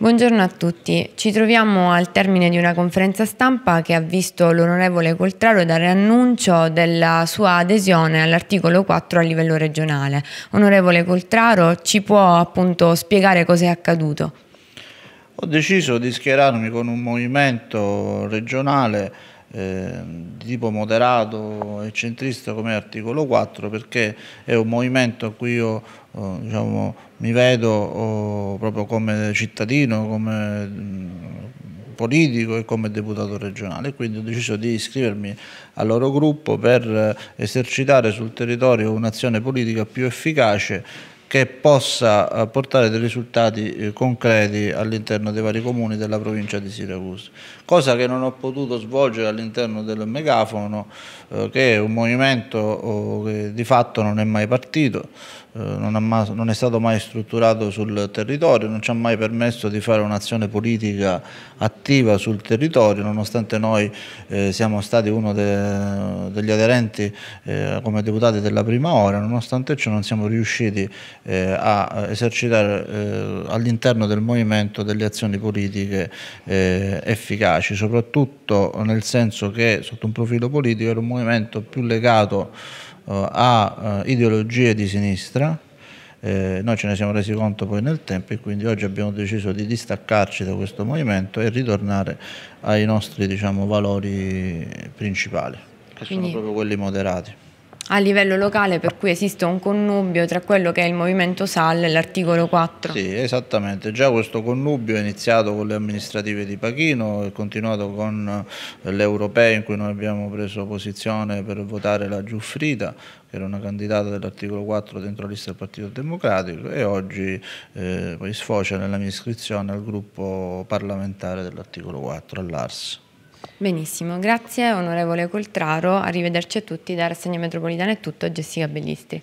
Buongiorno a tutti, ci troviamo al termine di una conferenza stampa che ha visto l'onorevole Coltraro dare annuncio della sua adesione all'articolo 4 a livello regionale. Onorevole Coltraro, ci può appunto spiegare cosa è accaduto? Ho deciso di schierarmi con un movimento regionale Ehm, di tipo moderato e centrista come articolo 4 perché è un movimento a cui io eh, diciamo, mi vedo oh, proprio come cittadino, come mh, mm, politico e come deputato regionale, quindi ho deciso di iscrivermi al loro gruppo per eh, esercitare sul territorio un'azione politica più efficace che possa eh, portare dei risultati eh, concreti all'interno dei vari comuni della provincia di Siracusa, cosa che non ho potuto svolgere all'interno del megafono, eh, che è un movimento oh, che di fatto non è mai partito, non, è stato mai strutturato sul territorio, non ci ha mai permesso di fare un'azione politica attiva sul territorio, nonostante noi siamo stati uno degli aderenti come deputati della prima ora, nonostante ciò non siamo riusciti eh, a esercitare eh, all'interno del movimento delle azioni politiche eh, efficaci, soprattutto nel senso che sotto un profilo politico era un movimento più legato eh, a eh, ideologie di sinistra, eh, noi ce ne siamo resi conto poi nel tempo e quindi oggi abbiamo deciso di distaccarci da questo movimento e ritornare ai nostri diciamo, valori principali, che quindi, sono proprio quelli moderati a livello locale per cui esiste un connubio tra quello che è il movimento SAL e l'articolo 4. Sì, esattamente, già questo connubio è iniziato con le amministrative di Pachino è continuato con eh, le europee in cui noi abbiamo preso posizione per votare la Giuffrida che era una candidata dell'articolo 4 dentro la lista del Partito Democratico e oggi eh, poi sfocia nella mia iscrizione al gruppo parlamentare dell'articolo 4 all'ARS. Benissimo, grazie onorevole Coltraro, arrivederci a tutti da Rassegna Metropolitana è tutto, Jessica Bellistri.